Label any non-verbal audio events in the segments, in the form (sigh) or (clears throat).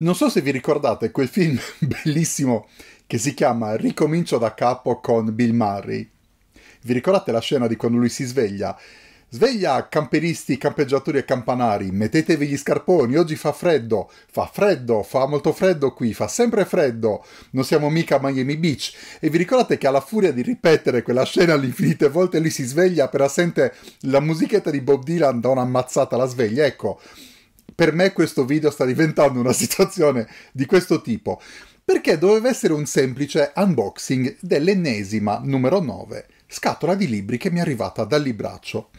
Non so se vi ricordate quel film (laughs) bellissimo che si chiama Ricomincio da capo con Bill Murray. Vi ricordate la scena di quando lui si sveglia? Sveglia camperisti, campeggiatori e campanari, mettetevi gli scarponi, oggi fa freddo, fa freddo, fa molto freddo qui, fa sempre freddo, non siamo mica a Miami Beach. E vi ricordate che alla furia di ripetere quella scena all'infinite volte lui si sveglia per assente la musichetta di Bob Dylan da una ammazzata alla sveglia? Ecco, per me questo video sta diventando una (laughs) situazione di questo tipo, perché doveva essere un semplice unboxing dell'ennesima numero 9 scatola di libri che mi è arrivata dal libraccio.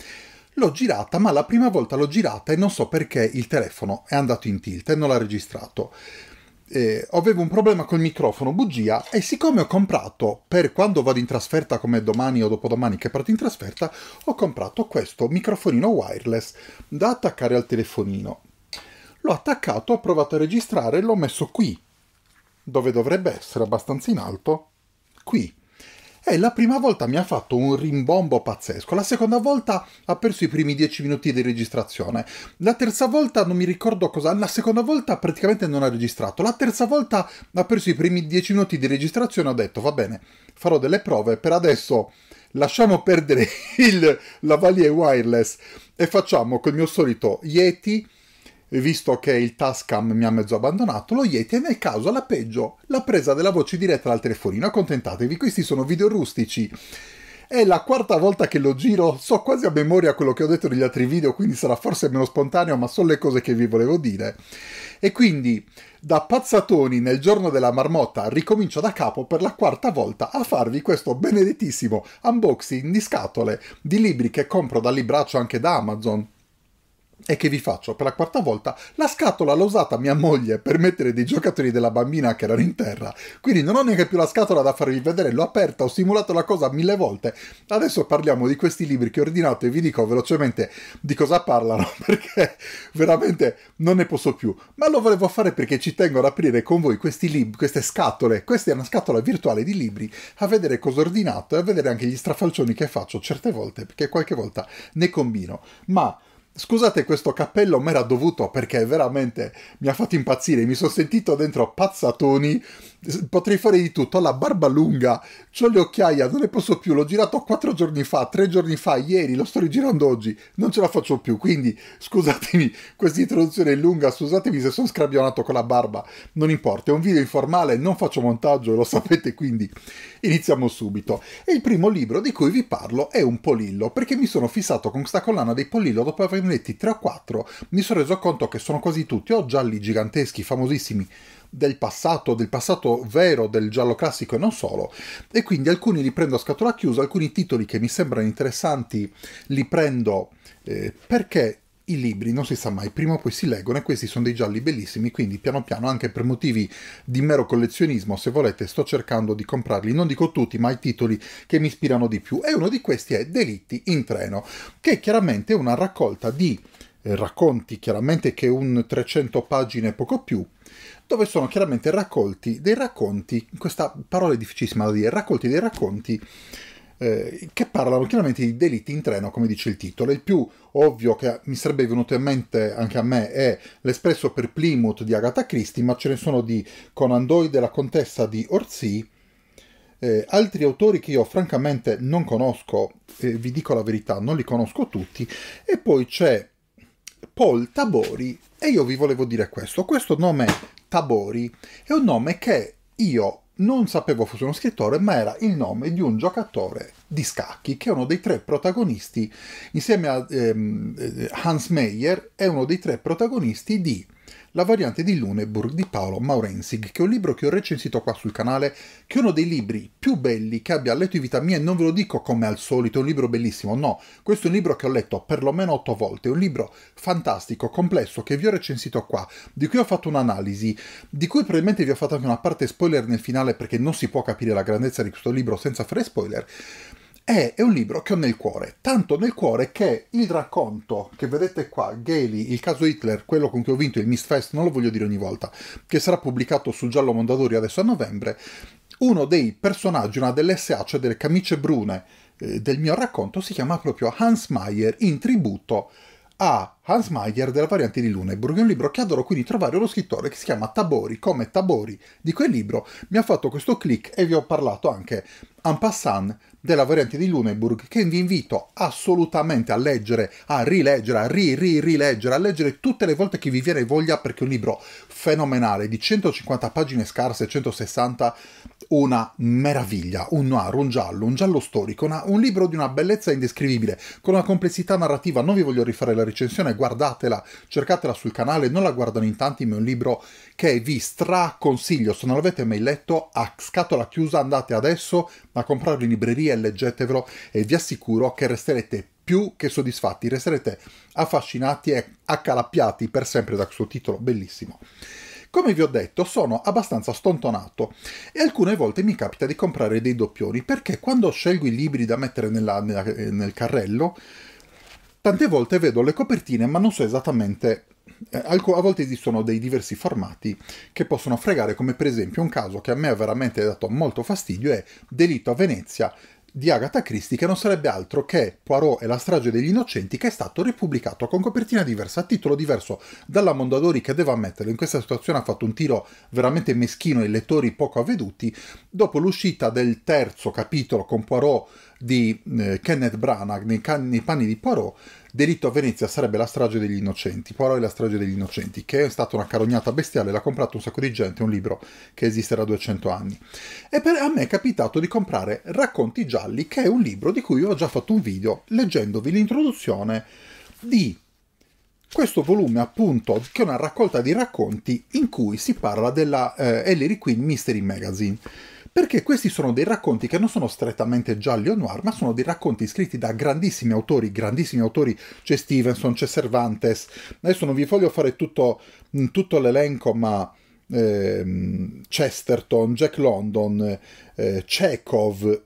L'ho girata, ma la prima volta l'ho girata e non so perché il telefono è andato in tilt e non l'ha registrato. Eh, avevo un problema col microfono, bugia, e siccome ho comprato per quando vado in trasferta come domani o dopodomani che parto in trasferta, ho comprato questo microfonino wireless da attaccare al telefonino L'ho attaccato, ho provato a registrare e l'ho messo qui, dove dovrebbe essere abbastanza in alto, qui. E la prima volta mi ha fatto un rimbombo pazzesco, la seconda volta ha perso i primi dieci minuti di registrazione, la terza volta non mi ricordo cosa, la seconda volta praticamente non ha registrato, la terza volta ha perso i primi dieci minuti di registrazione, ho detto va bene, farò delle prove, per adesso lasciamo perdere (laughs) il lavalier wireless e facciamo col mio solito Yeti visto che il Tascam mi ha mezzo abbandonato, lo Yeti è nel caso alla peggio, la presa della voce diretta dal telefonino, accontentatevi, questi sono video rustici. È la quarta volta che lo giro, so quasi a memoria quello che ho detto negli altri video, quindi sarà forse meno spontaneo, ma sono le cose che vi volevo dire. E quindi, da pazzatoni nel giorno della marmotta, ricomincio da capo per la quarta volta a farvi questo benedettissimo unboxing di scatole di libri che compro dal libraccio anche da Amazon è che vi faccio per la quarta volta la scatola l'ha usata mia moglie per mettere dei giocatori della bambina che erano in terra quindi non ho neanche più la scatola da farvi vedere l'ho aperta ho simulato la cosa mille volte adesso parliamo di questi libri che ho ordinato e vi dico velocemente di cosa parlano (laughs) perché veramente non ne posso più ma lo volevo fare perché ci tengo ad aprire con voi questi libri queste scatole questa è una scatola virtuale di libri a vedere cosa ho ordinato e a vedere anche gli strafalcioni che faccio certe volte perché qualche volta ne combino ma Scusate questo cappello, ma era dovuto perché veramente mi ha fatto impazzire, mi sono sentito dentro pazzatoni potrei fare di tutto, ho la barba lunga, ho le occhiaie, non ne posso più, l'ho girato quattro giorni fa, tre giorni fa, ieri, lo sto rigirando oggi, non ce la faccio più, quindi scusatemi, questa introduzione è lunga, scusatemi se sono scrabionato con la barba, non importa, è un video informale, non faccio montaggio, lo sapete, quindi iniziamo subito. E il primo libro di cui vi parlo è un Polillo, perché mi sono fissato con questa collana dei Polillo, dopo averne letti 3 o 4, mi sono reso conto che sono quasi tutti ho gialli giganteschi, famosissimi, del passato, del passato vero, del giallo classico e non solo. E quindi alcuni li prendo a scatola chiusa, alcuni titoli che mi sembrano interessanti li prendo eh, perché i libri non si sa mai, prima o poi si leggono e questi sono dei gialli bellissimi, quindi piano piano anche per motivi di mero collezionismo, se volete, sto cercando di comprarli, non dico tutti, ma i titoli che mi ispirano di più. E uno di questi è Delitti in treno, che chiaramente è una raccolta di eh, racconti, chiaramente che un 300 pagine poco più, dove sono chiaramente raccolti dei racconti, questa parola è difficilissima da dire, raccolti dei racconti eh, che parlano chiaramente di delitti in treno, come dice il titolo. Il più ovvio che mi sarebbe venuto in mente anche a me è L'espresso per Plymouth di Agatha Christie, ma ce ne sono di Conan Doyle della contessa di Orsi. eh, altri autori che io francamente non conosco, eh, vi dico la verità, non li conosco tutti, e poi c'è Paul Tabori e io vi volevo dire questo, questo nome Tabori. È un nome che io non sapevo fosse uno scrittore, ma era il nome di un giocatore di scacchi, che è uno dei tre protagonisti, insieme a ehm, eh, Hans Meyer, è uno dei tre protagonisti di la variante di Luneburg di Paolo Maurensig, che è un libro che ho recensito qua sul canale, che è uno dei libri più belli che abbia letto in vita mia, e non ve lo dico come al solito, è un libro bellissimo, no, questo è un libro che ho letto perlomeno otto volte, è un libro fantastico, complesso, che vi ho recensito qua, di cui ho fatto un'analisi, di cui probabilmente vi ho fatto anche una parte spoiler nel finale perché non si può capire la grandezza di questo libro senza fare spoiler, è, un libro che ho nel cuore, tanto nel cuore che il racconto che vedete qua, Gailey, il caso Hitler, quello con cui ho vinto il Miss Fest, non lo voglio dire ogni volta, che sarà pubblicato sul Giallo Mondadori adesso a novembre, uno dei personaggi, una delle SA, cioè delle camicie brune eh, del mio racconto, si chiama proprio Hans Mayer in tributo a Hans Meyer della variante di Luneburg, un libro che adoro quindi trovare uno scrittore che si chiama Tabori, come Tabori di quel libro mi ha fatto questo click e vi ho parlato anche en passant della variante di Luneburg che vi invito assolutamente a leggere, a rileggere, a ri, ri, rileggere, a leggere tutte le volte che vi viene voglia perché è un libro fenomenale di 150 pagine scarse, 160, una meraviglia, un noir, un giallo, un giallo storico, una, un libro di una bellezza indescrivibile, con una complessità narrativa, non vi voglio rifare la recensione, guardatela, cercatela sul canale, non la guardano in tanti, ma è un libro che vi straconsiglio, se non l'avete mai letto, a scatola chiusa andate adesso a comprarlo in libreria e leggetevelo e vi assicuro che resterete più che soddisfatti, resterete affascinati e accalappiati per sempre da questo titolo bellissimo. Come vi ho detto, sono abbastanza stontonato e alcune volte mi capita di comprare dei doppioni perché quando scelgo i libri da mettere nella, nel carrello Tante volte vedo le copertine ma non so esattamente eh, a volte esistono dei diversi formati che possono fregare, come per esempio un caso che a me ha veramente dato molto fastidio è Delitto a Venezia di Agatha Christie che non sarebbe altro che Poirot e la strage degli innocenti che è stato ripubblicato con copertina diversa, a titolo diverso dalla Mondadori che devo ammetterlo in questa situazione ha fatto un tiro veramente meschino ai lettori poco avveduti dopo l'uscita del terzo capitolo con Poirot di eh, Kenneth Branagh nei, nei panni di Poirot Delitto a Venezia sarebbe la strage degli innocenti, Poirot la strage degli innocenti, che è stata una carognata bestiale, l'ha comprato un sacco di gente, un libro che esiste da 200 anni. E per, a me è capitato di comprare Racconti gialli, che è un libro di cui ho già fatto un video leggendovi l'introduzione di questo volume appunto che è una raccolta di racconti in cui si parla della eh, Ellery Queen Mystery Magazine perché questi sono dei racconti che non sono strettamente gialli o noir, ma sono dei racconti scritti da grandissimi autori, grandissimi autori, c'è Stevenson, c'è Cervantes, adesso non vi voglio fare tutto, mm, tutto l'elenco, ma... Eh, Chesterton, Jack London, eh, Chekhov,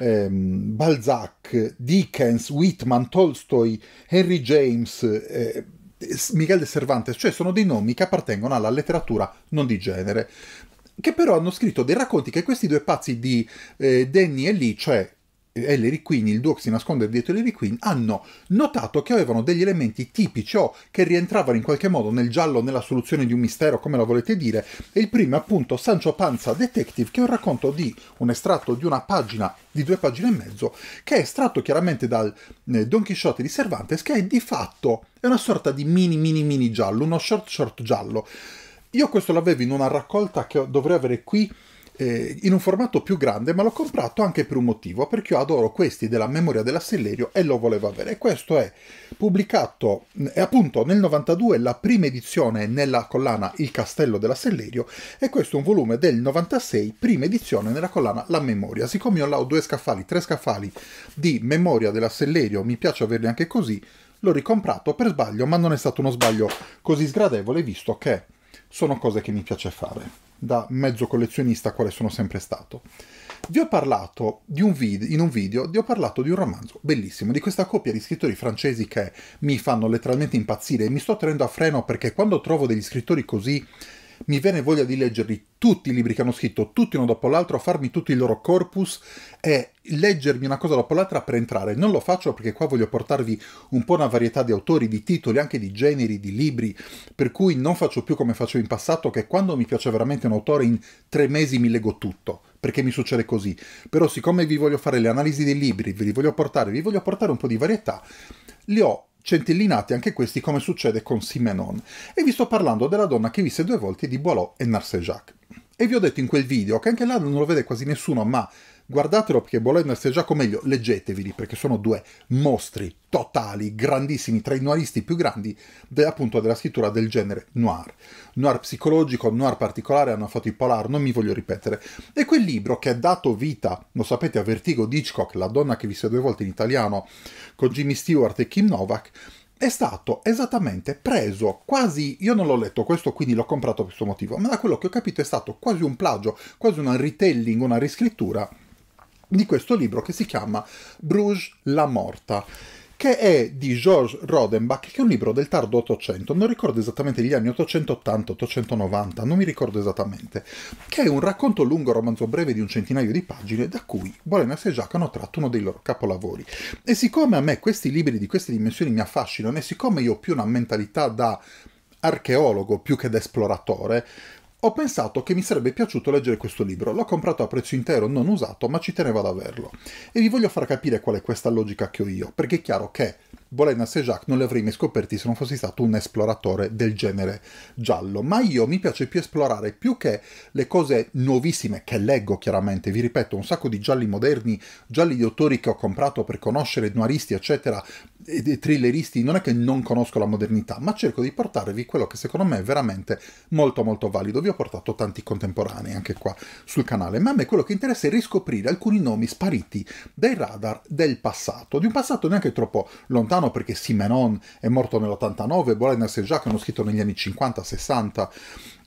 Ehm, Balzac, Dickens, Whitman, Tolstoi, Henry James, eh, Miguel de Cervantes, cioè sono dei nomi che appartengono alla letteratura non di genere che però hanno scritto dei racconti che questi due pazzi di eh, Danny e Lee, cioè Ellery eh, Queen, il duo che si nasconde dietro Ellery Queen, hanno notato che avevano degli elementi tipici o che rientravano in qualche modo nel giallo, nella soluzione di un mistero, come la volete dire. E il primo è appunto Sancho Panza Detective, che è un racconto di un estratto di una pagina, di due pagine e mezzo, che è estratto chiaramente dal eh, Don Quixote di Cervantes, che è di fatto è una sorta di mini mini mini giallo, uno short short giallo io questo l'avevo in una raccolta che dovrei avere qui eh, in un formato più grande, ma l'ho comprato anche per un motivo, perché io adoro questi della memoria dell'assillerio e lo volevo avere. E questo è pubblicato mm, è appunto nel 92, la prima edizione nella collana Il castello dell'Assellerio, e questo è un volume del 96, prima edizione nella collana La memoria. Siccome io ho due scaffali, tre scaffali di memoria dell'assillerio, mi piace averli anche così, l'ho ricomprato per sbaglio, ma non è stato uno sbaglio così sgradevole, visto che sono cose che mi piace fare, da mezzo collezionista quale sono sempre stato. Vi ho parlato di un vid- in un video, vi ho parlato di un romanzo bellissimo, di questa coppia di scrittori francesi che mi fanno letteralmente impazzire e mi sto tenendo a freno perché quando trovo degli scrittori così mi viene voglia di leggerli tutti i libri che hanno scritto, tutti uno dopo l'altro, farmi tutto il loro corpus e leggermi una cosa dopo l'altra per entrare. Non lo faccio perché qua voglio portarvi un po' una varietà di autori, di titoli, anche di generi, di libri, per cui non faccio più come facevo in passato, che quando mi piace veramente un autore in tre mesi mi leggo tutto, perché mi succede così. Però siccome vi voglio fare le analisi dei libri, vi voglio portare, vi voglio portare un po' di varietà, li ho centellinati anche questi come succede con Simenon. E vi sto parlando della donna che visse due volte di Boileau e Narcejac. E vi ho detto in quel video che anche là non lo vede quasi nessuno, ma guardatelo perché Bologna sia già meglio, leggeteveli perché sono due mostri totali, grandissimi, tra i noiristi più grandi de, appunto della scrittura del genere noir. Noir psicologico, noir particolare, hanno fatto i polar, non mi voglio ripetere. E quel libro che ha dato vita, lo sapete, a Vertigo di Hitchcock, La donna che visse due volte in italiano, con Jimmy Stewart e Kim Novak, è stato esattamente preso quasi, io non l'ho letto questo quindi l'ho comprato per questo motivo, ma da quello che ho capito è stato quasi un plagio, quasi un retelling, una riscrittura di questo libro che si chiama Bruges la morta che è di George Rodenbach, che è un libro del tardo 800, non ricordo esattamente gli anni 880-890, non mi ricordo esattamente, che è un racconto lungo, romanzo breve di un centinaio di pagine, da cui Bolenas e Jacques hanno tratto uno dei loro capolavori. E siccome a me questi libri di queste dimensioni mi affascinano, e siccome io ho più una mentalità da archeologo più che da esploratore, ho pensato che mi sarebbe piaciuto leggere questo libro, l'ho comprato a prezzo intero non usato, ma ci tenevo ad averlo. E vi voglio far capire qual è questa logica che ho io, perché è chiaro che Bolena Jacques non li avrei mai scoperti se non fossi stato un esploratore del genere giallo. Ma io mi piace più esplorare più che le cose nuovissime che leggo chiaramente, vi ripeto, un sacco di gialli moderni, gialli di autori che ho comprato per conoscere, noiristi, eccetera, e thrilleristi, non è che non conosco la modernità, ma cerco di portarvi quello che secondo me è veramente molto molto valido. Vi ho portato tanti contemporanei anche qua sul canale, ma a me quello che interessa è riscoprire alcuni nomi spariti dai radar del passato, di un passato neanche troppo lontano lontano perché Simenon è morto nell'89, Bolenas e Jacques hanno scritto negli anni 50-60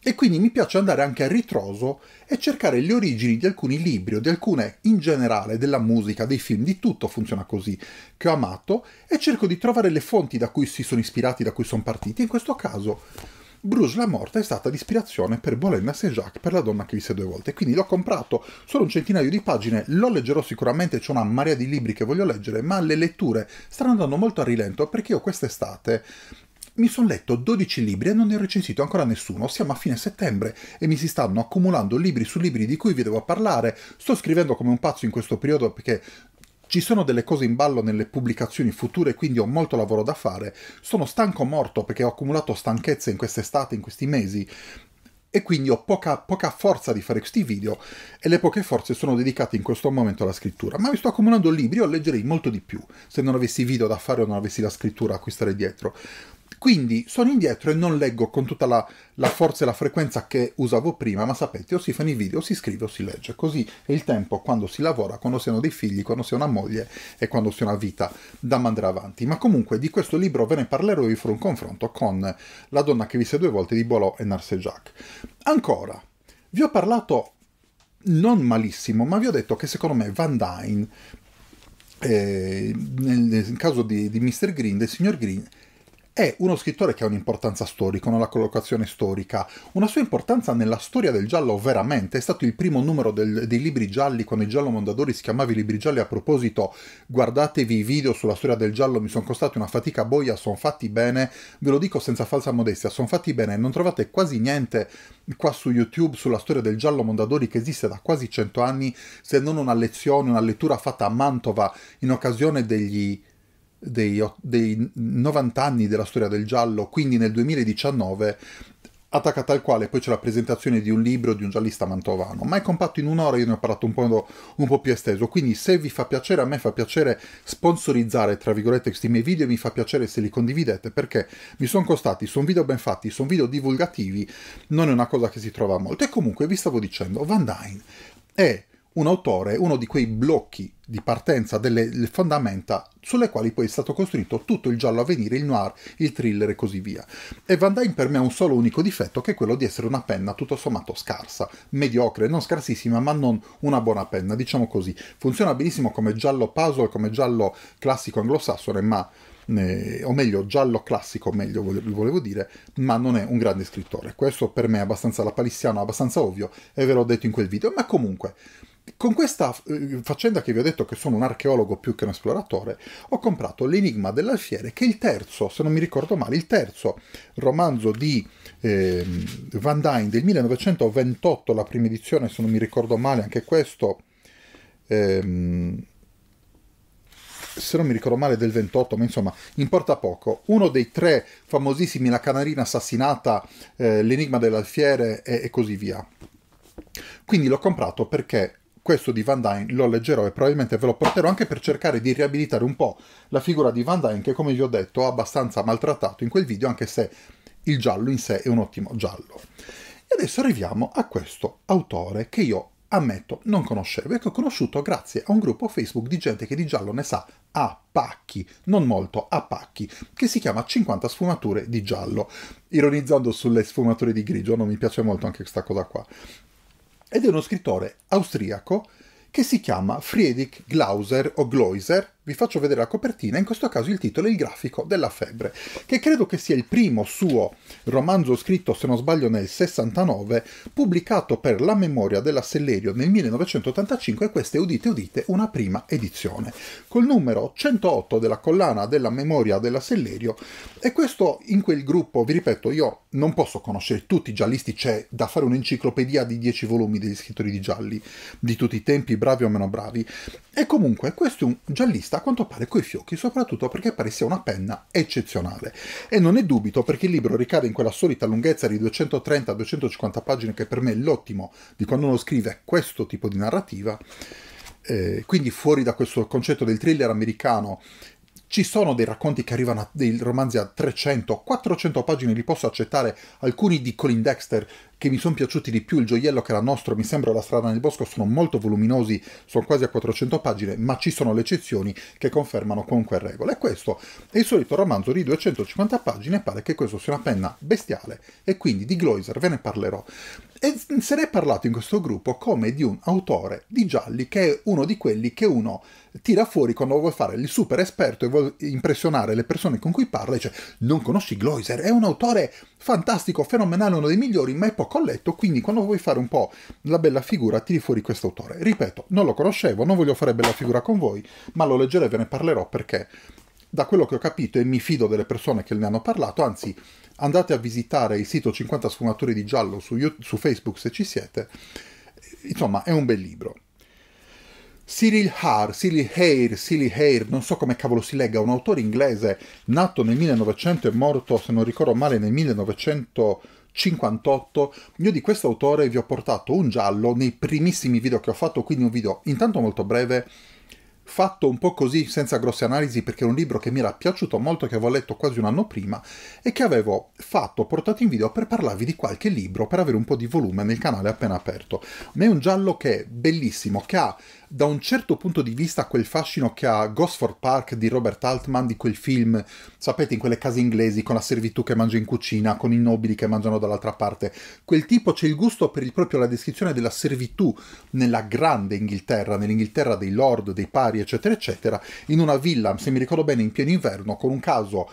e quindi mi piace andare anche a ritroso e cercare le origini di alcuni libri o di alcune in generale, della musica, dei film, di tutto funziona così, che ho amato e cerco di trovare le fonti da cui si sono ispirati, da cui sono partiti. In questo caso Bruce la morta è stata l'ispirazione per Bolena Saint-Jacques per la donna che visse due volte, quindi l'ho comprato solo un centinaio di pagine, lo leggerò sicuramente, c'è una marea di libri che voglio leggere, ma le letture stanno andando molto a rilento perché io quest'estate mi sono letto 12 libri e non ne ho recensito ancora nessuno. Siamo a fine settembre e mi si stanno accumulando libri su libri di cui vi devo parlare. Sto scrivendo come un pazzo in questo periodo perché ci sono delle cose in ballo nelle pubblicazioni future, quindi ho molto lavoro da fare. Sono stanco morto perché ho accumulato stanchezze in quest'estate, in questi mesi, e quindi ho poca, poca, forza di fare questi video e le poche forze sono dedicate in questo momento alla scrittura. Ma mi sto accumulando libri, io leggerei molto di più se non avessi video da fare o non avessi la scrittura a cui stare dietro. Quindi sono indietro e non leggo con tutta la, la, forza e la frequenza che usavo prima, ma sapete, o si fanno i video, o si scrive o si legge. Così è il tempo quando si lavora, quando si hanno dei figli, quando si ha una moglie e quando si ha una vita da mandare avanti. Ma comunque di questo libro ve ne parlerò e vi farò un confronto con La donna che visse due volte di Bolò e Narse Jacques. Ancora, vi ho parlato non malissimo, ma vi ho detto che secondo me Van Dyne, eh, nel caso di, di Mr. Green, del signor Green, è uno scrittore che ha un'importanza storica, una collocazione storica, una sua importanza nella storia del giallo veramente, è stato il primo numero del, dei libri gialli quando il giallo Mondadori si chiamava i libri gialli, a proposito guardatevi i video sulla storia del giallo, mi sono costati una fatica boia, sono fatti bene, ve lo dico senza falsa modestia, sono fatti bene, non trovate quasi niente qua su YouTube sulla storia del giallo Mondadori che esiste da quasi 100 anni, se non una lezione, una lettura fatta a Mantova in occasione degli dei, dei 90 anni della storia del giallo, quindi nel 2019 attaccata al quale poi c'è la presentazione di un libro di un giallista mantovano, ma è compatto in un'ora, io ne ho parlato un po', un po', più esteso, quindi se vi fa piacere, a me fa piacere sponsorizzare, tra virgolette, questi miei video e mi fa piacere se li condividete, perché mi sono costati, sono video ben fatti, sono video divulgativi, non è una cosa che si trova molto. E comunque vi stavo dicendo, Van Dyne è un autore uno di quei blocchi di partenza delle fondamenta sulle quali poi è stato costruito tutto il giallo a venire, il noir, il thriller e così via. E Van Dyne per me ha un solo unico difetto che è quello di essere una penna tutto sommato scarsa, mediocre, non scarsissima ma non una buona penna, diciamo così. Funziona benissimo come giallo puzzle, come giallo classico anglosassone, ma eh, o meglio giallo classico, meglio volevo dire, ma non è un grande scrittore. Questo per me è abbastanza lapalissiano, abbastanza ovvio, e ve l'ho detto in quel video, ma comunque con questa eh, faccenda che vi ho detto che sono un archeologo più che un esploratore, ho comprato l'Enigma dell'Alfiere, che è il terzo, se non mi ricordo male, il terzo romanzo di eh, Van Dyne del 1928, la prima edizione, se non mi ricordo male, anche questo... Ehm, se non mi ricordo male del 28, ma insomma importa poco. Uno dei tre famosissimi La canarina assassinata, eh, L'enigma dell'alfiere e, e, così via. Quindi l'ho comprato perché questo di Van Dyne lo leggerò e probabilmente ve lo porterò anche per cercare di riabilitare un po' la figura di Van Dyne che come vi ho detto ho abbastanza maltrattato in quel video anche se il giallo in sé è un ottimo giallo. E adesso arriviamo a questo autore che io ammetto non conoscevo e che ho conosciuto grazie a un gruppo Facebook di gente che di giallo ne sa a pacchi, non molto a pacchi, che si chiama 50 sfumature di giallo. Ironizzando sulle sfumature di grigio, non mi piace molto anche questa cosa qua ed è uno scrittore austriaco che si chiama Friedrich Glauser o Gloiser, vi faccio vedere la copertina, in questo caso il titolo è Il grafico della febbre, che credo che sia il primo suo romanzo scritto, se non sbaglio, nel 69, pubblicato per la memoria della Sellerio nel 1985 e questa è, udite udite, una prima edizione, col numero 108 della collana della memoria della Sellerio e questo in quel gruppo, vi ripeto, io non posso conoscere tutti i giallisti, c'è da fare un'enciclopedia di 10 volumi degli scrittori di gialli di tutti i tempi, bravi o meno bravi, e comunque questo è un giallista a quanto pare coi fiocchi, soprattutto perché pare sia una penna eccezionale. E non ne dubito perché il libro ricade in quella solita lunghezza di 230-250 pagine che per me è l'ottimo di quando uno scrive questo tipo di narrativa. Eh, quindi fuori da questo concetto del thriller americano ci sono dei racconti che arrivano a dei romanzi a 300, 400 pagine, li posso accettare, alcuni di Colin Dexter che mi sono piaciuti di più, il gioiello che era nostro, mi sembra La strada nel bosco, sono molto voluminosi, sono quasi a 400 pagine, ma ci sono le eccezioni che confermano qualunque regola. E questo è il solito romanzo di 250 pagine, pare che questo sia una penna bestiale, e quindi di Gloiser ve ne parlerò. E se ne è parlato in questo gruppo come di un autore di gialli che è uno di quelli che uno tira fuori quando vuoi fare il super esperto e vuole impressionare le persone con cui parla e dice non conosci Gloiser, è un autore fantastico, fenomenale, uno dei migliori, ma è poco ho letto, quindi quando vuoi fare un po' la bella figura tiri fuori questo autore. Ripeto, non lo conoscevo, non voglio fare bella figura con voi, ma lo leggerò e ve ne parlerò perché da quello che ho capito e mi fido delle persone che ne hanno parlato, anzi andate a visitare il sito 50 sfumature di giallo su, YouTube, su Facebook se ci siete, insomma è un bel libro. Cyril Haar, Cyril Hare, Cyril Hare, non so come cavolo si legga, un autore inglese nato nel 1900 e morto, se non ricordo male, nel 1900... 58. Io di questo autore vi ho portato un giallo nei primissimi video che ho fatto, quindi un video intanto molto breve, fatto un po' così senza grosse analisi perché è un libro che mi era piaciuto molto, che avevo letto quasi un anno prima e che avevo fatto, portato in video per parlarvi di qualche libro, per avere un po' di volume nel canale appena aperto. Ma è un giallo che è bellissimo, che ha da un certo punto di vista quel fascino che ha Gosford Park di Robert Altman, di quel film, sapete, in quelle case inglesi con la servitù che mangia in cucina, con i nobili che mangiano dall'altra parte. Quel tipo c'è il gusto per il proprio la descrizione della servitù nella grande Inghilterra, nell'Inghilterra dei lord, dei pari, eccetera, eccetera, in una villa, se mi ricordo bene, in pieno inverno, con un caso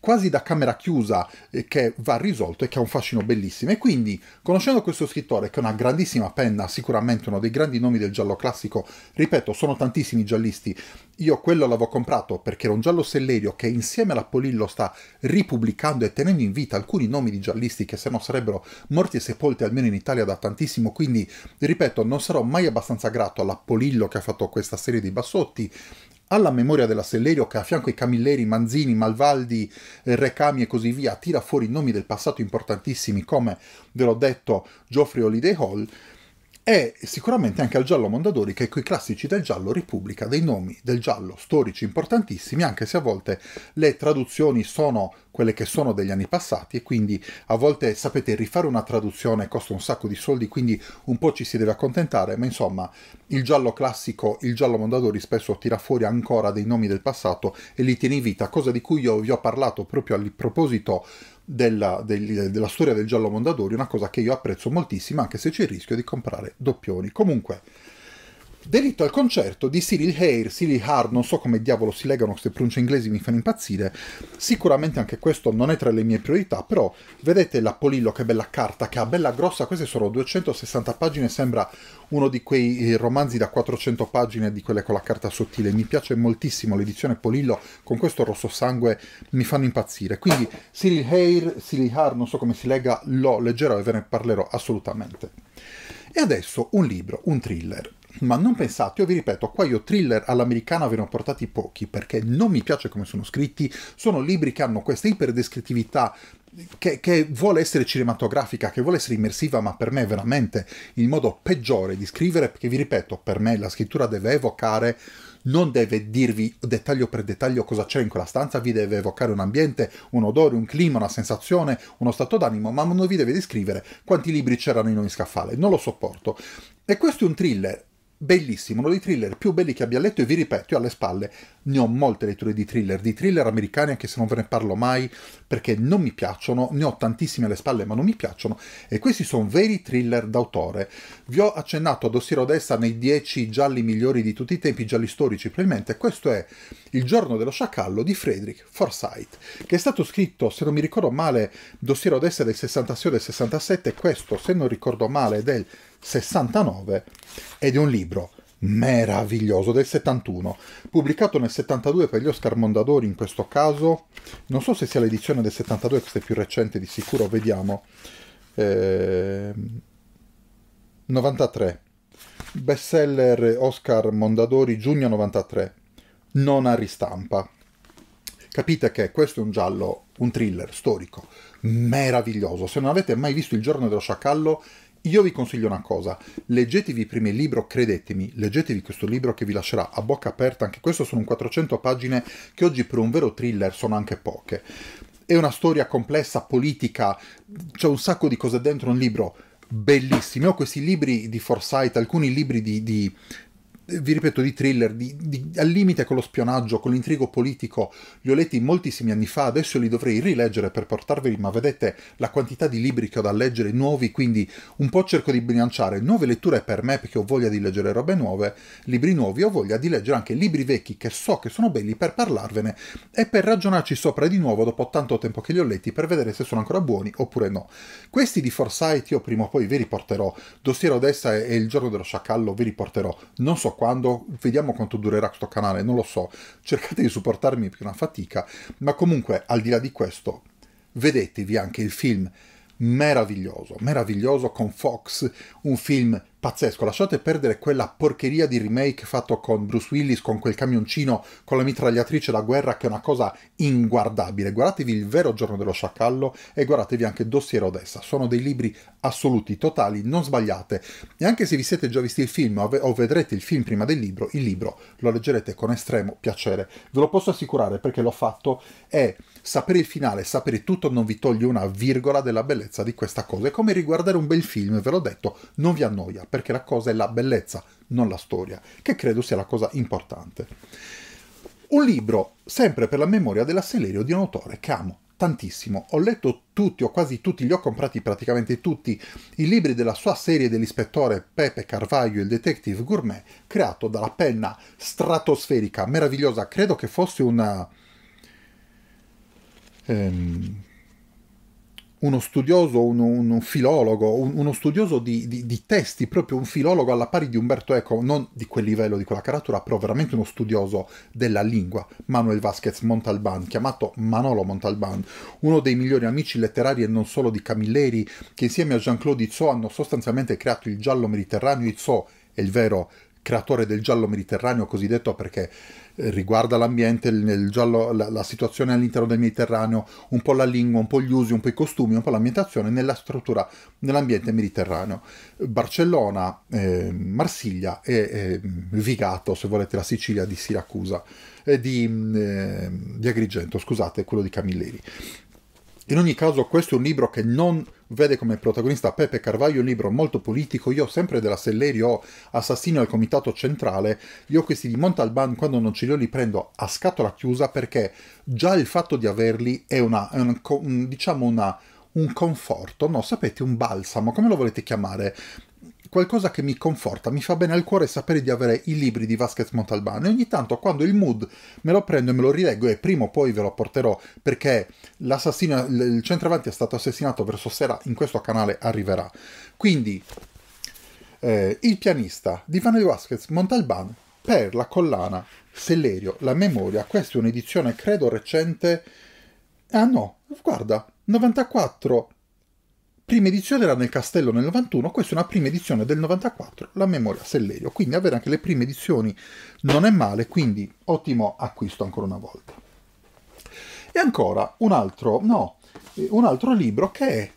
quasi da camera chiusa eh, che va risolto e che ha un fascino bellissimo. E quindi, conoscendo questo scrittore, che ha una grandissima penna, sicuramente uno dei grandi nomi del giallo classico, ripeto, sono tantissimi giallisti. Io quello l'avevo comprato perché era un giallo Sellerio che insieme alla Polillo sta ripubblicando e tenendo in vita alcuni nomi di giallisti che se no sarebbero morti e sepolti almeno in Italia da tantissimo. Quindi, ripeto, non sarò mai abbastanza grato alla Polillo che ha fatto questa serie di bassotti alla memoria della Sellerio che a fianco ai Camilleri, Manzini, Malvaldi, eh, Recami e così via tira fuori nomi del passato importantissimi come, ve l'ho detto, Geoffrey Holiday Hall, e sicuramente anche al giallo Mondadori che con i classici del giallo ripubblica dei nomi del giallo storici importantissimi, anche se a volte le traduzioni sono quelle che sono degli anni passati e quindi a volte sapete rifare una traduzione costa un sacco di soldi, quindi un po' ci si deve accontentare, ma insomma il giallo classico, il giallo Mondadori spesso tira fuori ancora dei nomi del passato e li tiene in vita, cosa di cui io vi ho parlato proprio a proposito della, del, della storia del giallo Mondadori, una cosa che io apprezzo moltissimo, anche se c'è il rischio di comprare doppioni. Comunque. Delitto al concerto di Cyril Hare, Cyril Hare, non so come diavolo si legano queste pronunce inglesi, mi fanno impazzire. Sicuramente anche questo non è tra le mie priorità, però vedete la Polillo che bella carta che ha, bella grossa, queste sono 260 pagine, sembra uno di quei eh, romanzi da 400 pagine di quelle con la carta sottile. Mi piace moltissimo l'edizione Polillo, con questo rosso sangue mi fanno impazzire. Quindi Cyril Hare, Cyril Hare, non so come si lega, lo leggerò e ve ne parlerò assolutamente. E adesso un libro, un thriller ma non pensate, io vi ripeto, qua io thriller all'americana ve ne ho portati pochi perché non mi piace come sono scritti, sono libri che hanno questa iperdescrittività che, che, vuole essere cinematografica, che vuole essere immersiva, ma per me è veramente il modo peggiore di scrivere, perché vi ripeto, per me la scrittura deve evocare, non deve dirvi dettaglio per dettaglio cosa c'è in quella stanza, vi deve evocare un ambiente, un odore, un clima, una sensazione, uno stato d'animo, ma non vi deve descrivere quanti libri c'erano in ogni scaffale, non lo sopporto. E questo è un thriller, bellissimo, uno dei thriller più belli che abbia letto e vi ripeto, io alle spalle ne ho molte letture di thriller, di thriller americani anche se non ve ne parlo mai perché non mi piacciono, ne ho tantissime alle spalle ma non mi piacciono e questi sono veri thriller d'autore. Vi ho accennato a Dossier Odessa nei 10 gialli migliori di tutti i tempi, gialli storici probabilmente, questo è Il giorno dello sciacallo di Frederick Forsyth, che è stato scritto, se non mi ricordo male, Dossier Odessa del 66 o del 67, questo se non ricordo male del 69 ed è un libro meraviglioso del 71, pubblicato nel 72 per gli Oscar Mondadori in questo caso, non so se sia l'edizione del 72, questa è più recente di sicuro, vediamo, eh, 93, bestseller Oscar Mondadori giugno 93, non a ristampa. Capite che questo è un giallo, un thriller storico, meraviglioso, se non avete mai visto Il giorno dello sciacallo io vi consiglio una cosa, leggetevi prima il libro, credetemi, leggetevi questo libro che vi lascerà a bocca aperta, anche questo sono 400 pagine che oggi per un vero thriller sono anche poche. È una storia complessa, politica, c'è un sacco di cose dentro un libro bellissimo. Io ho questi libri di Forsyth, alcuni libri di, di vi ripeto, di thriller, di, di, al limite con lo spionaggio, con l'intrigo politico, li ho letti moltissimi anni fa, adesso li dovrei rileggere per portarveli, ma vedete la quantità di libri che ho da leggere nuovi, quindi un po' cerco di bilanciare nuove letture per me perché ho voglia di leggere robe nuove, libri nuovi, ho voglia di leggere anche libri vecchi che so che sono belli per parlarvene e per ragionarci sopra di nuovo dopo tanto tempo che li ho letti per vedere se sono ancora buoni oppure no. Questi di Forsyth io prima o poi vi riporterò, Dossiero Odessa e Il giorno dello sciacallo vi riporterò, non so quando, vediamo quanto durerà questo canale, non lo so, cercate di supportarmi perché è una fatica, ma comunque al di là di questo, vedetevi anche il film meraviglioso, meraviglioso con Fox, un film pazzesco, lasciate perdere quella porcheria di remake fatto con Bruce Willis, con quel camioncino, con la mitragliatrice da guerra, che è una cosa inguardabile. Guardatevi il vero giorno dello sciacallo e guardatevi anche Dossier Odessa. Sono dei libri assoluti, totali, non sbagliate. E anche se vi siete già visti il film o vedrete il film prima del libro, il libro lo leggerete con estremo piacere. Ve lo posso assicurare perché l'ho fatto e sapere il finale, sapere tutto non vi toglie una virgola della bellezza di questa cosa. È come riguardare un bel film, ve l'ho detto, non vi annoia perché la cosa è la bellezza, non la storia, che credo sia la cosa importante. Un libro, sempre per la memoria della di un autore che amo tantissimo. Ho letto tutti, o quasi tutti, li ho comprati praticamente tutti, i libri della sua serie dell'ispettore Pepe Carvaglio, il detective gourmet, creato dalla penna stratosferica, meravigliosa, credo che fosse una... Ehm, uno studioso, un, un filologo, un, uno studioso di, di, di, testi, proprio un filologo alla pari di Umberto Eco, non di quel livello, di quella caratura, però veramente uno studioso della lingua, Manuel Vasquez Montalban, chiamato Manolo Montalban, uno dei migliori amici letterari e non solo di Camilleri, che insieme a Jean-Claude Izzo hanno sostanzialmente creato il giallo mediterraneo. Izzo è il vero creatore del giallo mediterraneo cosiddetto perché riguarda l'ambiente, il giallo, la, la, situazione all'interno del Mediterraneo, un po' la lingua, un po' gli usi, un po' i costumi, un po' l'ambientazione nella struttura, nell'ambiente mediterraneo. Barcellona, eh, Marsiglia e eh, Vigato, se volete, la Sicilia di Siracusa, eh, di, ehm, di Agrigento, scusate, quello di Camilleri. In ogni caso questo è un libro che non vede come protagonista Pepe Carvaglio un libro molto politico, io sempre della Sellerio, assassino al comitato centrale, io questi di Montalban quando non ce li ho li prendo a scatola chiusa perché già il fatto di averli è, una, è un, diciamo una, un conforto, no, sapete, un balsamo, come lo volete chiamare? qualcosa che mi conforta, mi fa bene al cuore sapere di avere i libri di Vasquez Montalbano e ogni tanto quando il mood me lo prendo e me lo rileggo e prima o poi ve lo porterò perché l'assassino, il centravanti è stato assassinato verso sera, in questo canale arriverà. Quindi, eh, Il pianista di Vanelli Vasquez Montalbano per la collana Sellerio, la memoria, questa è un'edizione credo recente, ah no, guarda, 94 Prima edizione era nel Castello nel 91, questa è una prima edizione del 94, la memoria Sellerio, quindi avere anche le prime edizioni non è male, quindi ottimo acquisto ancora una volta. E ancora un altro, no, eh, un altro libro che è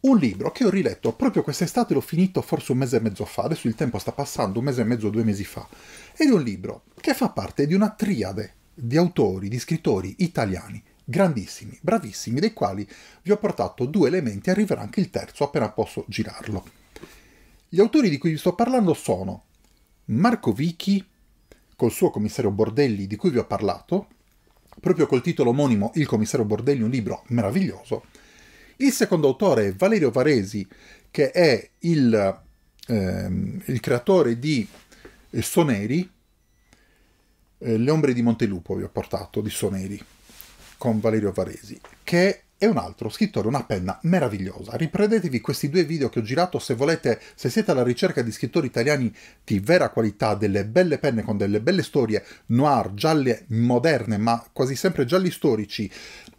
un libro che ho riletto proprio quest'estate, l'ho finito forse un mese e mezzo fa, adesso il tempo sta passando, un mese e mezzo, due mesi fa, ed è un libro che fa parte di una triade di autori, di scrittori italiani grandissimi, bravissimi, dei quali vi ho portato due elementi, arriverà anche il terzo appena posso girarlo. Gli autori di cui vi sto parlando sono Marco Vichi, col suo commissario Bordelli di cui vi ho parlato, proprio col titolo omonimo Il commissario Bordelli, un libro meraviglioso. Il secondo autore è Valerio Varesi, che è il, ehm, il creatore di eh, Soneri, eh, Le ombre di Montelupo vi ho portato, di Soneri con Valerio Varesi, che è un altro scrittore, una penna meravigliosa. Riprendetevi questi due video che ho girato se volete, se siete alla ricerca di scrittori italiani di vera qualità, delle belle penne con delle belle storie noir, gialle moderne, ma quasi sempre gialli storici,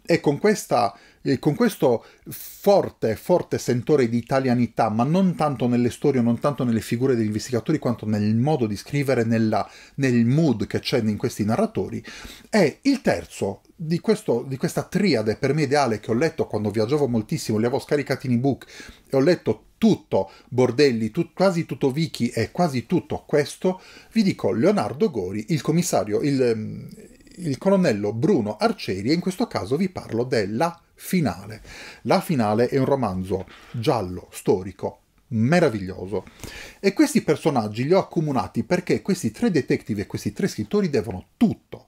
e con questa eh, con questo forte, forte sentore di italianità, ma non tanto nelle storie, non tanto nelle figure degli investigatori, quanto nel modo di scrivere, nella, nel mood che c'è in questi narratori, è il terzo di, questo, di, questa triade per me ideale che ho letto quando viaggiavo moltissimo, li avevo scaricati in ebook e ho letto tutto Bordelli, tu, quasi tutto Vicky e quasi tutto questo, vi dico Leonardo Gori, il commissario, il, il colonnello Bruno Arcieri e in questo caso vi parlo della finale. La finale è un romanzo giallo, storico, meraviglioso. E questi personaggi li ho accomunati perché questi tre detective e questi tre scrittori devono tutto.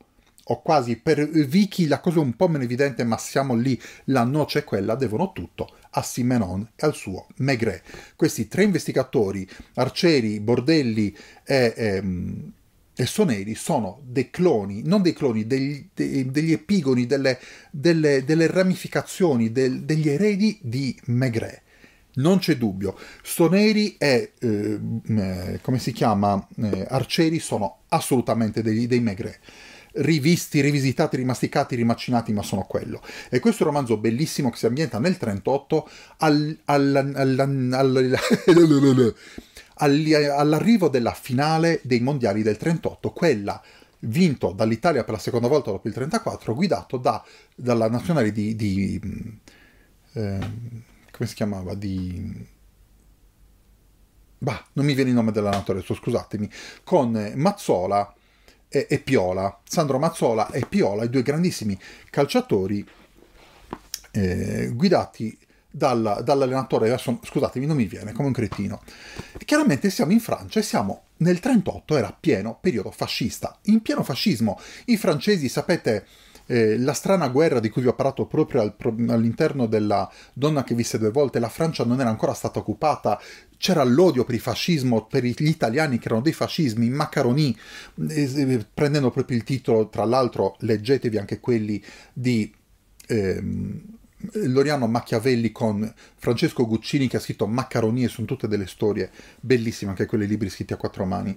O quasi per Vicky la cosa un po' meno evidente, ma siamo lì, la noce è quella, devono tutto a Simenon e al suo Maigret. Questi tre investigatori, arcieri, bordelli e ehm, Testo Neri sono dei cloni, non dei cloni, degli, de, degli epigoni, delle, delle, delle ramificazioni, del, degli eredi di Maigret. Non c'è dubbio. Stoneri e, eh, come si chiama, eh, Arcieri sono assolutamente degli, dei Maigret. Rivisti, rivisitati, rimasticati, rimacinati, ma sono quello. E questo romanzo bellissimo che si ambienta nel 38 al, al, al, al all'arrivo della finale dei mondiali del 38, quella vinto dall'Italia per la seconda volta dopo il 34, guidato da, dalla nazionale di... di eh, come si chiamava? Di... Bah, non mi viene il nome della nazionale, scusatemi, con Mazzola e, e Piola, Sandro Mazzola e Piola, i due grandissimi calciatori eh, guidati dalla, dall'allenatore verso... scusatemi, non mi viene, come un cretino. E chiaramente siamo in Francia e siamo nel 38, era pieno periodo fascista, in pieno fascismo. I francesi, sapete, eh, la strana guerra di cui vi ho parlato proprio al, pro, all'interno della donna che visse due volte, la Francia non era ancora stata occupata, c'era l'odio per il fascismo, per gli italiani che erano dei fascismi, Macaroni, eh, eh, prendendo proprio il titolo, tra l'altro leggetevi anche quelli di... Ehm, Loriano Machiavelli con Francesco Guccini che ha scritto Maccaronie, sono tutte delle storie bellissime, anche quelle libri scritti a quattro mani.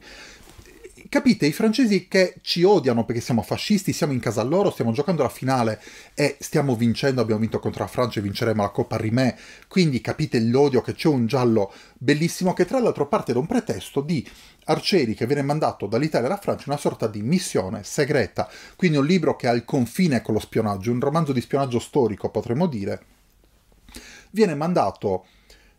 Capite, i francesi che ci odiano perché siamo fascisti, siamo in casa loro, stiamo giocando la finale e stiamo vincendo, abbiamo vinto contro la Francia e vinceremo la Coppa Rimè, quindi capite l'odio che c'è un giallo bellissimo che tra l'altro parte da un pretesto di Arcieri che viene mandato dall'Italia alla Francia una sorta di missione segreta, quindi un libro che ha il confine con lo spionaggio, un romanzo di spionaggio storico potremmo dire, viene mandato,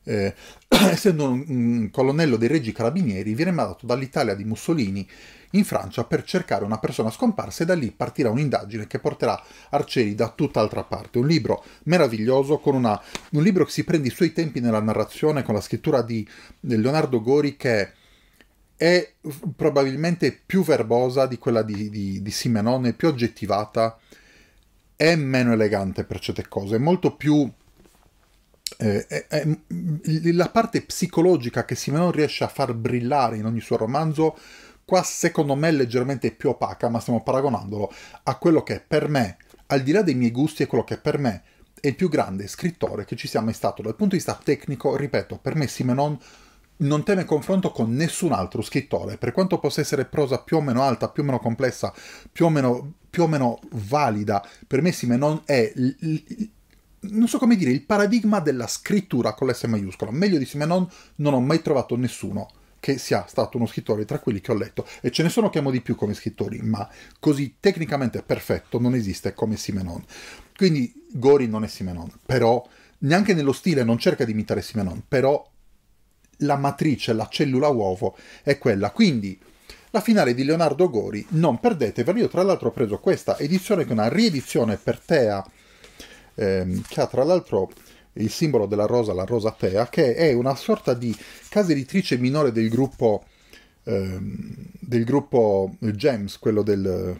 eh, (clears throat) essendo un, un, colonnello dei Reggi Carabinieri, viene mandato dall'Italia di Mussolini in Francia per cercare una persona scomparsa e da lì partirà un'indagine che porterà Arcieri da tutt'altra parte. Un libro meraviglioso, una, un libro che si prende i suoi tempi nella narrazione, con la scrittura di Leonardo Gori che è probabilmente più verbosa di quella di, di, di Simenon, è più aggettivata, è meno elegante per certe cose, è molto più... Eh, è, è, la parte psicologica che Simenon riesce a far brillare in ogni suo romanzo, qua secondo me è leggermente più opaca, ma stiamo paragonandolo a quello che per me, al di là dei miei gusti, è quello che per me è il più grande scrittore che ci sia mai stato dal punto di vista tecnico, ripeto, per me Simenon non teme confronto con nessun altro scrittore, per quanto possa essere prosa più o meno alta, più o meno complessa, più o meno, più o meno valida, per me Sime non è... L- l- non so come dire, il paradigma della scrittura con l'S maiuscola. Meglio di Simenon non ho mai trovato nessuno che sia stato uno scrittore tra quelli che ho letto, e ce ne sono che amo di più come scrittori, ma così tecnicamente perfetto non esiste come Simenon. Quindi Gori non è Simenon, però neanche nello stile non cerca di imitare Simenon, però la matrice, la cellula uovo è quella. Quindi la finale di Leonardo Gori, non perdetevela. Io tra l'altro ho preso questa edizione che è una riedizione per Tea, ehm, che ha tra l'altro il simbolo della rosa, la rosa Tea, che è una sorta di casa editrice minore del gruppo, ehm, del gruppo Gems, quello del,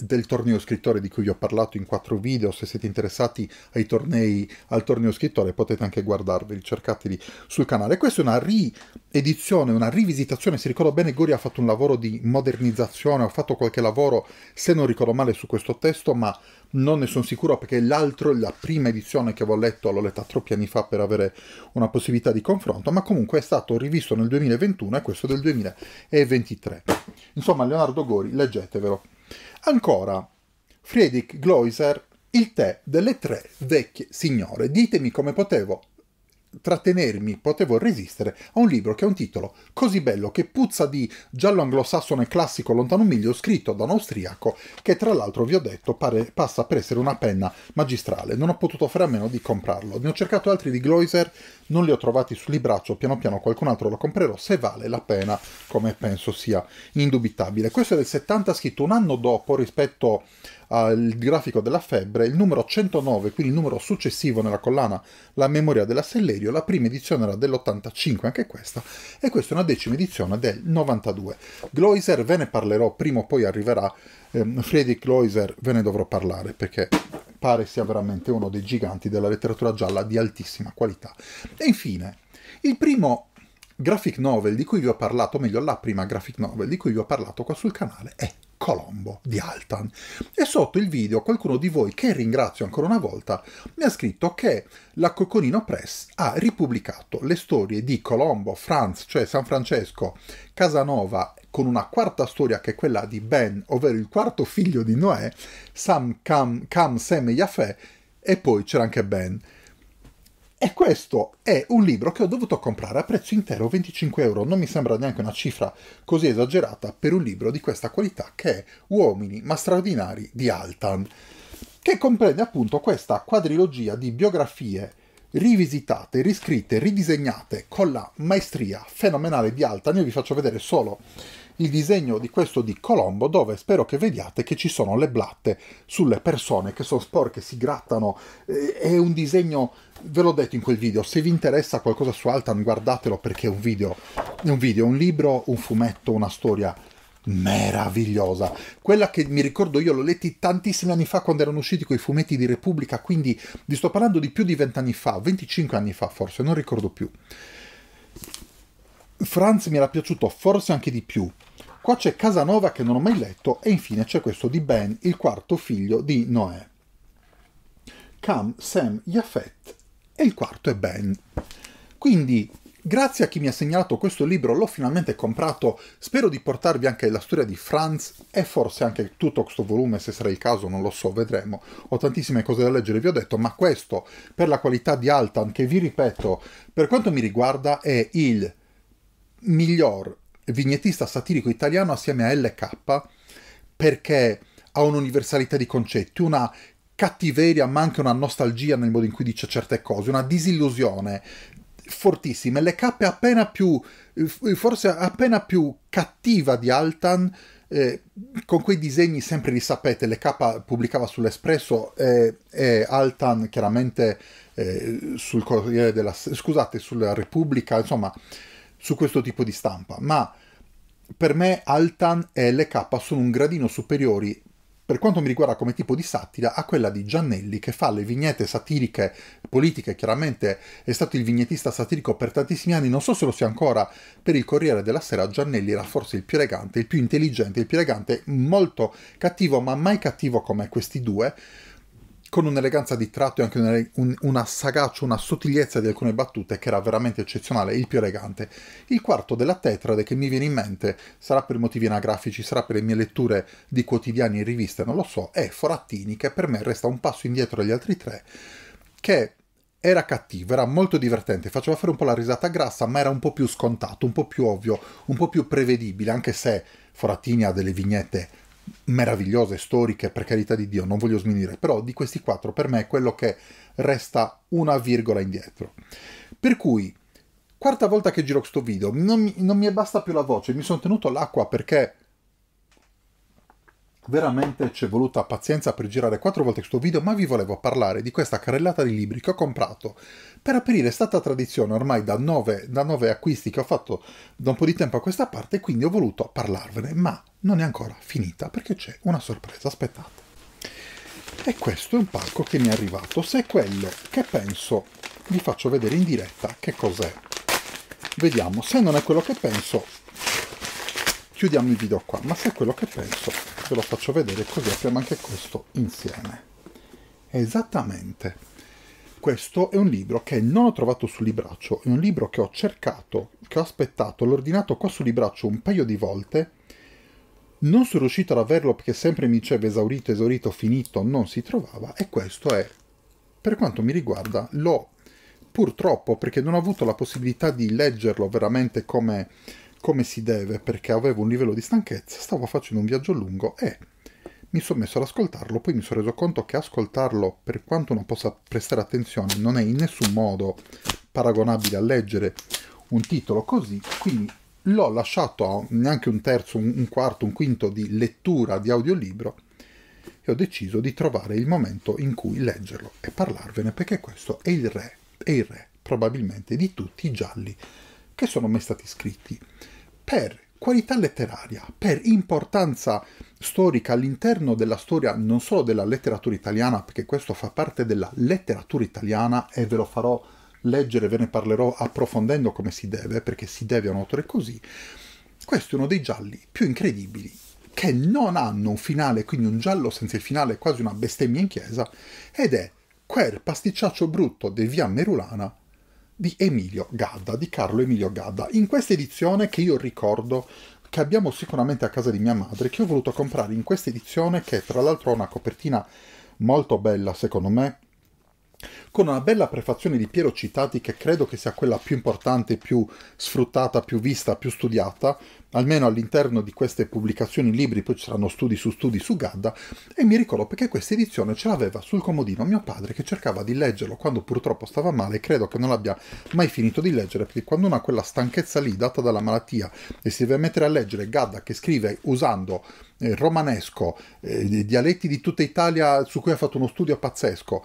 del torneo scrittore di cui vi ho parlato in quattro video, se siete interessati ai tornei, al torneo scrittore potete anche guardarveli, cercateli sul canale. Questa è una riedizione, una rivisitazione, se ricordo bene Gori ha fatto un lavoro di modernizzazione, Ho fatto qualche lavoro, se non ricordo male, su questo testo, ma non ne sono sicuro perché l'altro, la prima edizione che avevo letto, l'ho letta troppi anni fa per avere una possibilità di confronto, ma comunque è stato rivisto nel 2021 e questo del 2023. Insomma, Leonardo Gori, leggetevelo. Ancora, Friedrich Gloiser, il tè delle tre vecchie signore. Ditemi come potevo trattenermi, potevo resistere a un libro che ha un titolo così bello che puzza di giallo anglosassone classico lontano miglio scritto da un austriaco che tra l'altro vi ho detto pare, passa per essere una penna magistrale. Non ho potuto fare a meno di comprarlo. Ne ho cercato altri di Gloiser, non li ho trovati sul libraccio, piano piano qualcun altro lo comprerò se vale la pena, come penso sia indubitabile. Questo è del 70 scritto un anno dopo rispetto a al grafico della febbre, il numero 109, quindi il numero successivo nella collana La memoria della Sellerio, la prima edizione era dell'85, anche questa, e questa è una decima edizione del 92. Gloiser ve ne parlerò, prima o poi arriverà, ehm, Friedrich Gloiser ve ne dovrò parlare perché pare sia veramente uno dei giganti della letteratura gialla di altissima qualità. E infine, il primo graphic novel di cui vi ho parlato, o meglio la prima graphic novel di cui vi ho parlato qua sul canale è Colombo di Altan. E sotto il video qualcuno di voi, che ringrazio ancora una volta, mi ha scritto che la Cocconino Press ha ripubblicato le storie di Colombo, Franz, cioè San Francesco, Casanova con una quarta storia che è quella di Ben, ovvero il quarto figlio di Noè, Sam, Cam, Cam Sem e Yafè, e poi c'era anche Ben. E questo è un libro che ho dovuto comprare a prezzo intero 25 euro, non mi sembra neanche una cifra così esagerata per un libro di questa qualità che è Uomini ma straordinari di Altan, che comprende appunto questa quadrilogia di biografie rivisitate, riscritte, ridisegnate con la maestria fenomenale di Altan. Io vi faccio vedere solo il disegno di questo di Colombo dove spero che vediate che ci sono le blatte sulle persone che sono sporche, si grattano, eh, è un disegno, ve l'ho detto in quel video, se vi interessa qualcosa su Altan guardatelo perché è un video, è un, video, un libro, un fumetto, una storia meravigliosa. Quella che mi ricordo io l'ho letti tantissimi anni fa quando erano usciti quei fumetti di Repubblica, quindi vi sto parlando di più di vent'anni fa, 25 anni fa forse, non ricordo più. Franz mi era piaciuto forse anche di più, Qua c'è Casanova che non ho mai letto e infine c'è questo di Ben, il quarto figlio di Noè. Cam, Sam, Yafet e il quarto è Ben. Quindi, grazie a chi mi ha segnalato questo libro, l'ho finalmente comprato. Spero di portarvi anche la storia di Franz e forse anche tutto questo volume, se sarà il caso, non lo so, vedremo. Ho tantissime cose da leggere, vi ho detto, ma questo, per la qualità di Altan, che vi ripeto, per quanto mi riguarda, è il miglior vignettista satirico italiano assieme a LK perché ha un'universalità di concetti, una cattiveria ma anche una nostalgia nel modo in cui dice certe cose, una disillusione fortissima. LK è appena più, eh, forse appena più cattiva di Altan, eh, con quei disegni sempre li sapete, LK pubblicava sull'Espresso e, eh, e Altan chiaramente eh, sul Corriere della... scusate, sulla Repubblica, insomma su questo tipo di stampa, ma per me Altan e LK sono un gradino superiori per quanto mi riguarda come tipo di satira, a quella di Giannelli che fa le vignette satiriche politiche, chiaramente è stato il vignettista satirico per tantissimi anni, non so se lo sia ancora, per il Corriere della Sera Giannelli era forse il più elegante, il più intelligente, il più elegante, molto cattivo, ma mai cattivo come questi due, con un'eleganza di tratto e anche una, un, una sagacia, una sottigliezza di alcune battute che era veramente eccezionale, il più elegante. Il quarto della tetrade che mi viene in mente, sarà per motivi anagrafici, sarà per le mie letture di quotidiani e riviste, non lo so, è Forattini che per me resta un passo indietro agli altri tre, che era cattivo, era molto divertente, faceva fare un po' la risata grassa, ma era un po' più scontato, un po' più ovvio, un po' più prevedibile, anche se Forattini ha delle vignette meravigliose, storiche, per carità di Dio, non voglio sminuire, però di questi quattro per me è quello che resta una virgola indietro. Per cui, quarta volta che giro questo video, non mi, non mi basta più la voce, mi sono tenuto l'acqua perché Veramente ci è voluta pazienza per girare quattro volte questo video, ma vi volevo parlare di questa carrellata di libri che ho comprato per aprire È stata tradizione ormai da nove, da nove acquisti che ho fatto da un po' di tempo a questa parte, quindi ho voluto parlarvene, ma non è ancora finita perché c'è una sorpresa, aspettate. E questo è un pacco che mi è arrivato, se è quello che penso vi faccio vedere in diretta che cos'è. Vediamo, se non è quello che penso chiudiamo il video qua, ma se è quello che penso ve lo faccio vedere così apriamo anche questo insieme. Esattamente. Questo è un libro che non ho trovato su Libraccio, è un libro che ho cercato, che ho aspettato, l'ho ordinato qua su Libraccio un paio di volte, non sono riuscito ad averlo perché sempre mi diceva esaurito, esaurito, finito, non si trovava e questo è, per quanto mi riguarda, l'ho purtroppo perché non ho avuto la possibilità di leggerlo veramente come come si deve perché avevo un livello di stanchezza, stavo facendo un viaggio lungo e mi sono messo ad ascoltarlo, poi mi sono reso conto che ascoltarlo, per quanto uno possa prestare attenzione, non è in nessun modo paragonabile a leggere un titolo così, quindi l'ho lasciato a neanche un terzo, un quarto, un quinto di lettura di audiolibro e ho deciso di trovare il momento in cui leggerlo e parlarvene perché questo è il re, è il re probabilmente di tutti i gialli che sono mai stati scritti. Per qualità letteraria, per importanza storica all'interno della storia non solo della letteratura italiana, perché questo fa parte della letteratura italiana e ve lo farò leggere, ve ne parlerò approfondendo come si deve, perché si deve a un autore così. Questo è uno dei gialli più incredibili che non hanno un finale, quindi un giallo senza il finale è quasi una bestemmia in chiesa, ed è quel pasticciaccio brutto di via Merulana di Emilio Gadda, di Carlo Emilio Gadda. In questa edizione che io ricordo che abbiamo sicuramente a casa di mia madre, che ho voluto comprare in questa edizione che tra l'altro ha una copertina molto bella secondo me, con una bella prefazione di Piero Citati che credo che sia quella più importante, più sfruttata, più vista, più studiata, almeno all'interno di queste pubblicazioni libri, poi ci saranno studi su studi su Gadda, e mi ricordo perché questa edizione ce l'aveva sul comodino mio padre che cercava di leggerlo quando purtroppo stava male e credo che non l'abbia mai finito di leggere, perché quando uno ha quella stanchezza lì data dalla malattia e si deve mettere a leggere Gadda che scrive usando eh, romanesco, eh, dialetti di tutta Italia su cui ha fatto uno studio pazzesco.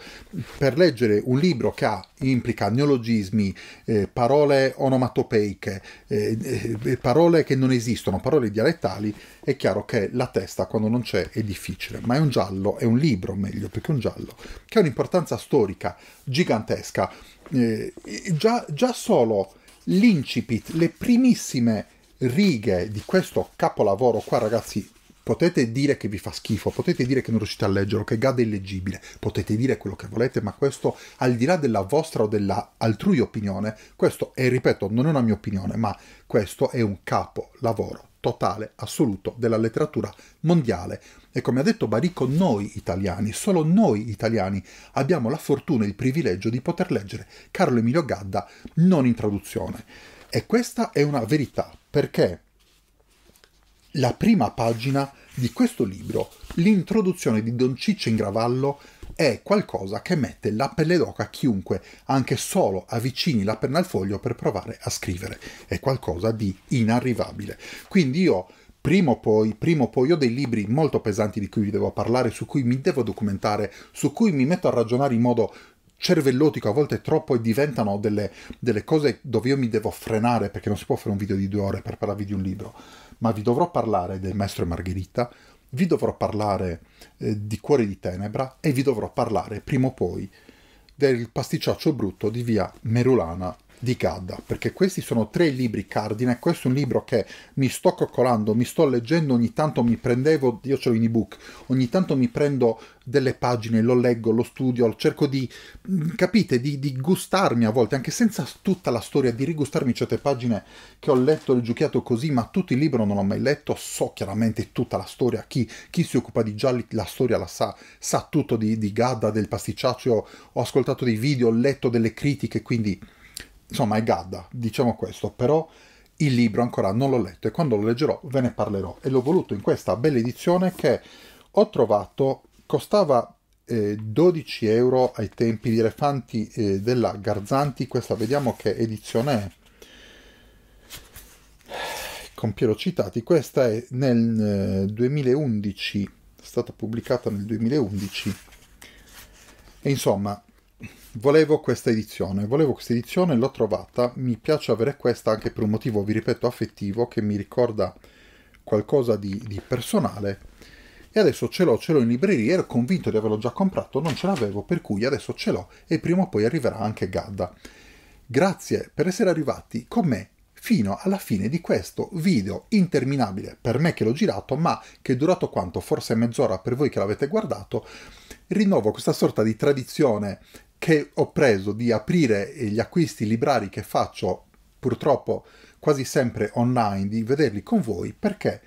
Per leggere un libro che ha, implica neologismi, eh, parole onomatopeiche, eh, eh, eh, parole che non esistono, parole dialettali, è chiaro che la testa quando non c'è è difficile, ma è un giallo, è un libro meglio più che un giallo, che ha un'importanza storica gigantesca. Già, già solo l'incipit, le primissime righe di questo capolavoro qua ragazzi Potete dire che vi fa schifo, potete dire che non riuscite a leggerlo, che Gad è illeggibile, potete dire quello che volete, ma questo, al di là della vostra o dell'altrui opinione, questo è, ripeto, non è una mia opinione, ma questo è un capolavoro totale, assoluto della letteratura mondiale. E come ha detto Baricco, noi italiani, solo noi italiani, abbiamo la fortuna e il privilegio di poter leggere Carlo Emilio Gadda non in traduzione. E questa è una verità, perché la prima pagina di questo libro, l'introduzione di Don Ciccio in Gravallo, è qualcosa che mette la pelle d'oca a chiunque anche solo avvicini la penna al foglio per provare a scrivere. È qualcosa di inarrivabile. Quindi io prima o poi, prima o poi ho dei libri molto pesanti di cui vi devo parlare, su cui mi devo documentare, su cui mi metto a ragionare in modo cervellotico a volte troppo e diventano delle, delle, cose dove io mi devo frenare perché non si può fare un video di due ore per parlarvi di un libro, ma vi dovrò parlare del Maestro e Margherita, vi dovrò parlare eh, di Cuore di Tenebra e vi dovrò parlare prima o poi del pasticciaccio brutto di via Merulana di Gadda, perché questi sono tre libri cardine, questo è un libro che mi sto coccolando, mi sto leggendo, ogni tanto mi prendevo, io ce l'ho in ebook, ogni tanto mi prendo delle pagine, lo leggo, lo studio, cerco di, mm, capite, di, di gustarmi a volte, anche senza tutta la storia, di rigustarmi certe pagine che ho letto e giochiato così, ma tutto il libro non l'ho mai letto, so chiaramente tutta la storia, chi, chi si occupa di gialli la storia la sa, sa tutto di, di Gadda, del pasticciaccio, ho ascoltato dei video, ho letto delle critiche, quindi insomma è gadda, diciamo questo, però il libro ancora non l'ho letto e quando lo leggerò ve ne parlerò e l'ho voluto in questa bella edizione che ho trovato costava eh, 12 euro ai tempi di Elefanti eh, della Garzanti, questa vediamo che edizione è. Con Piero Citati, questa è nel 2011, eh, è stata pubblicata nel 2011. E insomma, volevo questa edizione, volevo questa edizione, l'ho trovata, mi piace avere questa anche per un motivo, vi ripeto, affettivo, che mi ricorda qualcosa di, di personale. E adesso ce l'ho, ce l'ho in libreria, ero convinto di averlo già comprato, non ce l'avevo, per cui adesso ce l'ho e prima o poi arriverà anche Gadda. Grazie per essere arrivati con me fino alla fine di questo video interminabile per me che l'ho girato ma che è durato quanto forse mezz'ora per voi che l'avete guardato rinnovo questa sorta di tradizione che ho preso di aprire gli acquisti librari che faccio purtroppo quasi sempre online, di vederli con voi perché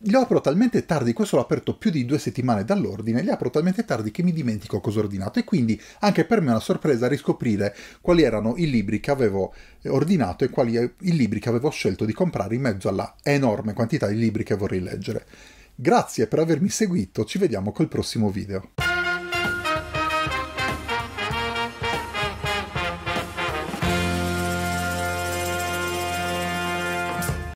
li apro talmente tardi, questo l'ho aperto più di due settimane dall'ordine, li apro talmente tardi che mi dimentico cosa ho ordinato e quindi anche per me è una sorpresa riscoprire quali erano i libri che avevo eh, ordinato e quali eh, i libri che avevo scelto di comprare in mezzo alla enorme quantità di libri che vorrei leggere. Grazie per avermi seguito, ci vediamo col prossimo video.